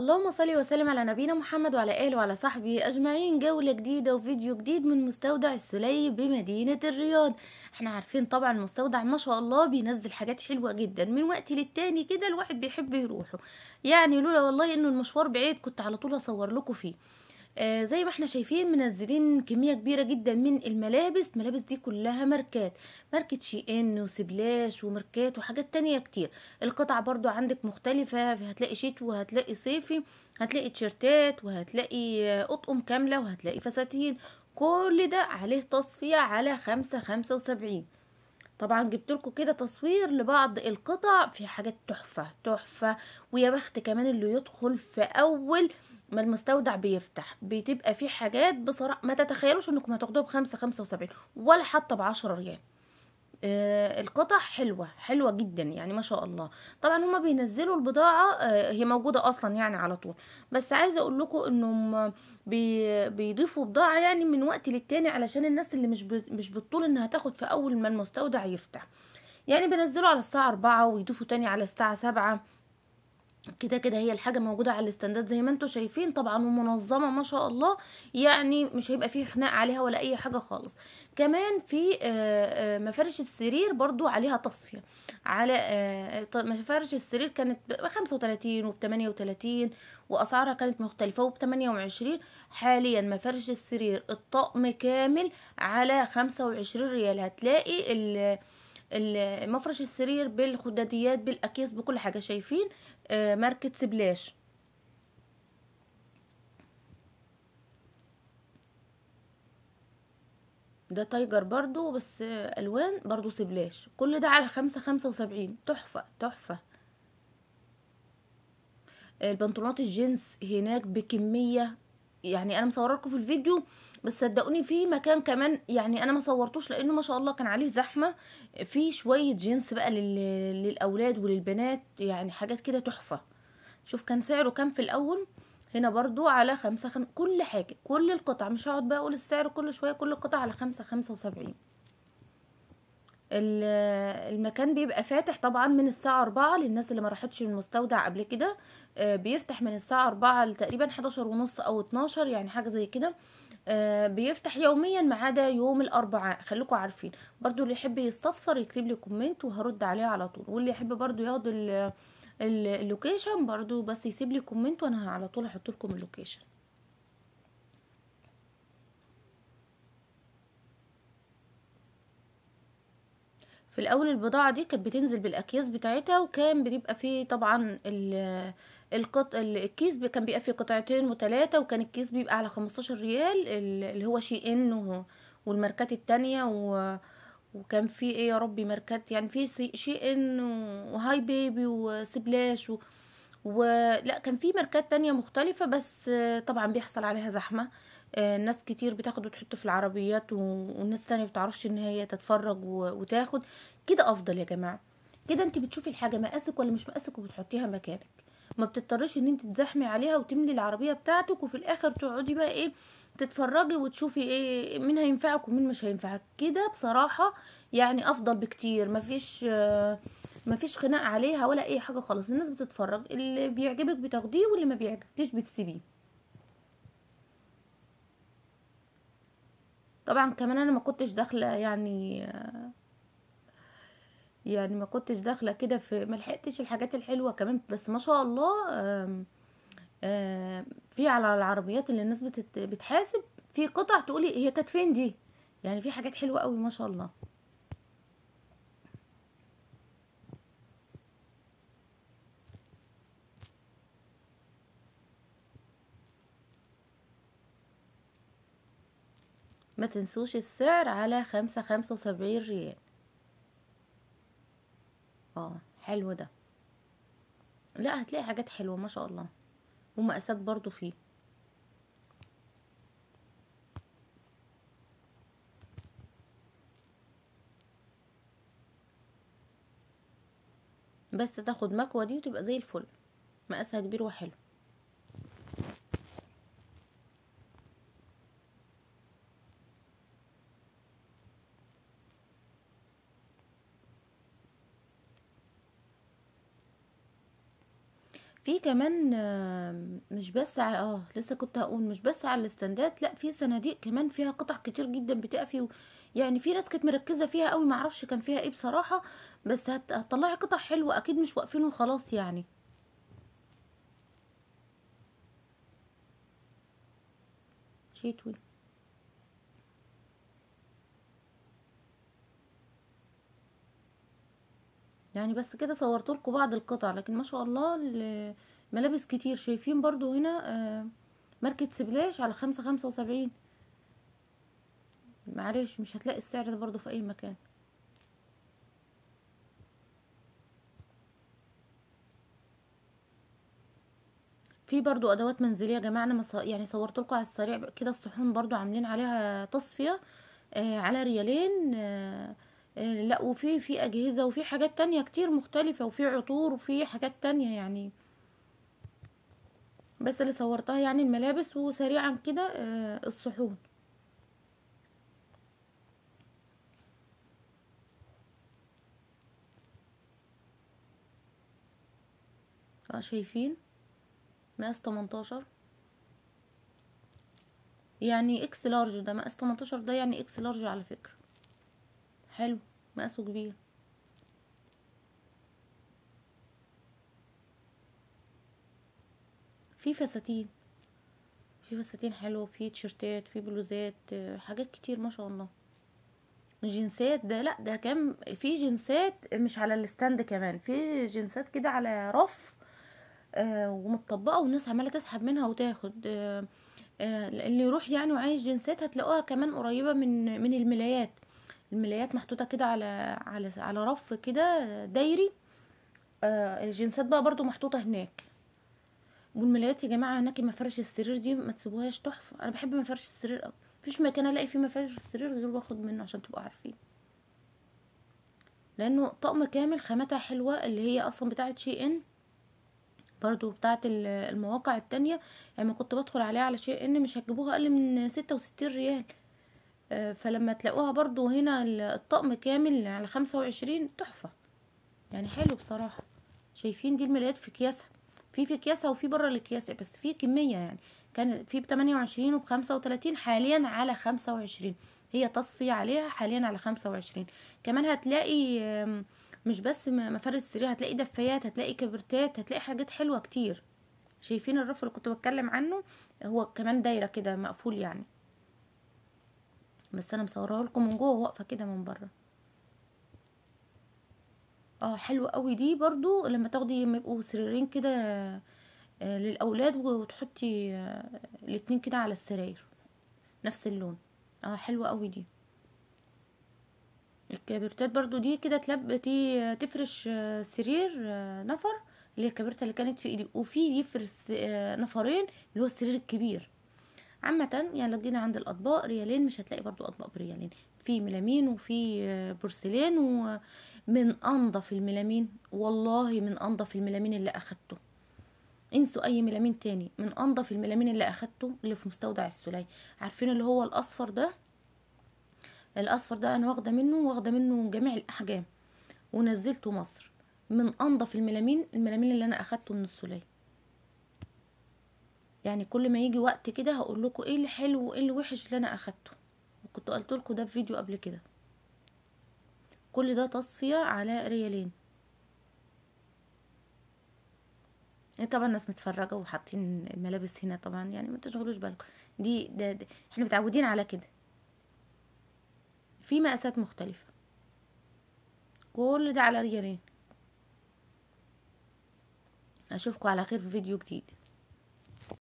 اللهم صل وسلم على نبينا محمد وعلى اله وعلى صحبه اجمعين جوله جديده وفيديو جديد من مستودع السلي بمدينه الرياض احنا عارفين طبعا المستودع ما شاء الله بينزل حاجات حلوه جدا من وقت للتاني كده الواحد بيحب يروحه يعني لولا والله انه المشوار بعيد كنت على طول اصور لكم فيه آه زي ما احنا شايفين منزلين كمية كبيرة جدا من الملابس الملابس دي كلها ماركات ماركة شي ان وسبلاش وماركات وحاجات تانية كتير القطع برضو عندك مختلفة هتلاقي شيت وهتلاقي صيفي هتلاقي تشيرتات وهتلاقي اطقم كاملة وهتلاقي فساتين كل ده عليه تصفية على خمسة خمسة وسبعين طبعا جبتلكوا كده تصوير لبعض القطع في حاجات تحفة تحفة ويا بخت كمان اللي يدخل في اول ما المستودع بيفتح بتبقى فيه حاجات بصراحه ما تتخيلوش انكم هتاخدوها بخمسة خمسة وسبعين ولا حتى بعشرة ريال آه القطع حلوة حلوة جدا يعني ما شاء الله طبعا هما بينزلوا البضاعة آه هي موجودة اصلا يعني على طول بس عايزة اقول لكم انهم بي بيضيفوا بضاعة يعني من وقت للتاني علشان الناس اللي مش مش بالطول انها تاخد في اول ما المستودع يفتح يعني بينزلوا على الساعة اربعة ويضيفوا تاني على الساعة سبعة كده كده هي الحاجه موجوده على الاستندات زي ما انتم شايفين طبعا ومنظمه ما شاء الله يعني مش هيبقى فيه خناق عليها ولا اي حاجه خالص كمان في آه، آه، مفارش السرير برضو عليها تصفيه على آه، مفارش السرير كانت ب 35 وب 38 واسعارها كانت مختلفه وب 28 حاليا مفارش السرير الطقم كامل على 25 ريال هتلاقي ال مفرش السرير بالخداديات بالاكياس بكل حاجه شايفين آه، ماركه سبلاش ده تايجر برضو بس الوان برضو سبلاش كل ده على خمسة خمسة وسبعين تحفة تحفة البنطلونات الجنس هناك بكمية يعني انا مصورة لكم في الفيديو بس صدقوني في مكان كمان يعني انا ما صورتوش لانه ما شاء الله كان عليه زحمه في شويه جينز بقى للاولاد وللبنات يعني حاجات كده تحفه شوف كان سعره كام في الاول هنا برضو على خمسة خم... كل حاجة كل القطع مش هقعد بقى اقول السعر كل شوية كل القطع على خمسة خمسة وسبعين المكان بيبقى فاتح طبعا من الساعة أربعة للناس اللي ما راحتش المستودع قبل كده آه، بيفتح من الساعة أربعة لتقريبا حداشر ونص أو اتناشر يعني حاجة زي كده آه، بيفتح يوميا ما عدا يوم الاربعاء خليكم عارفين برضو اللي يحب يستفسر يكتب لي كومنت وهرد عليه على طول واللي يحب برضو ياخد اللوكيشن برضو بس يسيب لي كومنت وانا على طول هحط لكم اللوكيشن في الاول البضاعه دي كانت بتنزل بالاكياس بتاعتها وكان بيبقى فيه طبعا القط... الكيس كان بيبقى فيه قطعتين وثلاثه وكان الكيس بيبقى على 15 ريال اللي هو شي ان والماركات التانية و... وكان في ايه يا ربي ماركات يعني في شي ان وهاي بيبي وسبلاش و... كان في ماركات تانية مختلفة بس طبعا بيحصل عليها زحمة آه، ناس كتير بتاخد وتحطه في العربيات وناس تانية بتعرفش ان هي تتفرج وتاخد كده افضل يا جماعه كده انت بتشوفي الحاجه مقاسك ولا مش مقاسك وبتحطيها مكانك ما بتضطريش ان انت تزحمي عليها وتملي العربيه بتاعتك وفي الاخر تقعدي بقى ايه تتفرجي وتشوفي ايه مين هينفعك ومين مش هينفعك كده بصراحه يعني افضل بكتير مفيش آه، مفيش خناق عليها ولا اي حاجه خالص الناس بتتفرج اللي بيعجبك بتاخديه واللي ما بيعجبكش بتسيبيه طبعا كمان انا ما كنتش داخله يعني يعني ما كنتش داخله كده في ما لحقتش الحاجات الحلوه كمان بس ما شاء الله في على العربيات اللي الناس بتحاسب في قطع تقولي هي كانت فين دي يعني في حاجات حلوه قوي ما شاء الله ما تنسوش السعر على خمسة خمسة وسبعين ريال اه حلو ده لا هتلاقي حاجات حلوة ما شاء الله ومقاسات برضو فيه بس تاخد مكوة دي وتبقى زي الفل مقاسها كبير وحلو في كمان آه، مش بس على اه لسه كنت هقول مش بس على الاستندات لا في صناديق كمان فيها قطع كتير جدا بتقفي و... يعني في ناس كانت مركزه فيها قوي معرفش كان فيها ايه بصراحه بس هتطلعي قطع حلوه اكيد مش واقفين وخلاص يعني شيتوي يعني بس كده صورت لكم بعض القطع لكن ما شاء الله الملابس كتير شايفين برضو هنا آه، ماركة سبلاش على خمسة خمسة وسبعين معلش مش هتلاقي السعر ده برضو في اي مكان في برضو ادوات منزليه يا جماعه انا يعني صورت لكم على السريع كده الصحون برضو عاملين عليها تصفيه آه على ريالين آه آه، لا وفي في اجهزه وفي حاجات تانية كتير مختلفه وفي عطور وفي حاجات تانية يعني بس اللي صورتها يعني الملابس وسريعا كده آه، الصحون آه، شايفين مقاس 18 يعني اكس لارج ده مقاس 18 ده يعني اكس لارج على فكره حلو مقاسه كبير في فساتين في فساتين حلوه في تيشرتات في بلوزات حاجات كتير ما شاء الله جنسات ده لا ده كام في جنسات مش على الستاند كمان في جنسات كده على رف آه، ومطبقه والناس عماله تسحب منها وتاخد آه، آه، اللي يروح يعني وعايز جنسات هتلاقوها كمان قريبه من من الملايات الملايات محطوطه كده على على على رف كده دايري آه الجنسات بقى برضو محطوطه هناك والملايات يا جماعه هناك مفارش السرير دي ما تسيبوهاش تحفه انا بحب مفارش السرير قوي مفيش مكان الاقي فيه مفارش السرير غير واخد منه عشان تبقوا عارفين لانه طقم كامل خاماتها حلوه اللي هي اصلا بتاعه شي ان برضو بتاعه المواقع التانية لما يعني ما كنت بدخل عليها على شي ان مش هتجيبوها اقل من ستة وستين ريال آه، فلما تلاقوها برضو هنا الطقم كامل على خمسة وعشرين تحفة يعني حلو بصراحة شايفين دي الملايات في اكياسها في في اكياسها وفي بره الاكياس بس في كمية يعني كان في بتمانية وعشرين وبخمسة وتلاتين حاليا على خمسة وعشرين هي تصفية عليها حاليا على خمسة وعشرين كمان هتلاقي مش بس مفر سرير هتلاقي دفايات هتلاقي كبرتات هتلاقي حاجات حلوة كتير شايفين الرف اللي كنت بتكلم عنه هو كمان دايرة كده مقفول يعني بس انا مصوراه لكم من جوه واقفه كده من بره اه حلوه قوي دي برضو لما تاخدي لما يبقوا سريرين كده آه، للاولاد وتحطي آه، الاتنين كده على السراير نفس اللون اه حلوه قوي دي الكابرتات برضو دي كده تلب تفرش آه، سرير نفر اللي هي الكابرتة اللي كانت في ايدي وفي يفرش نفرين اللي هو السرير الكبير عامه يعني لو جينا عند الاطباق ريالين مش هتلاقي برضو اطباق بريالين في ميلامين وفي آه، بورسلين ومن انضف الميلامين والله من انضف الميلامين اللي اخدته انسوا اي ميلامين تاني من انضف الميلامين اللي اخدته اللي في مستودع السلي عارفين اللي هو الاصفر ده الاصفر ده انا واخده منه واخده منه جميع الاحجام ونزلته مصر من انضف الميلامين الميلامين اللي انا اخدته من السلي يعني كل ما يجي وقت كده هقول لكم ايه الحلو وايه الوحش اللي انا اخدته وكنت قلت لكم ده في فيديو قبل كده كل ده تصفيه على ريالين يعني طبعا الناس متفرجه وحاطين الملابس هنا طبعا يعني ما تشغلوش بالكم دي ده, ده احنا متعودين على كده في مقاسات مختلفه كل ده على ريالين اشوفكم على خير في فيديو جديد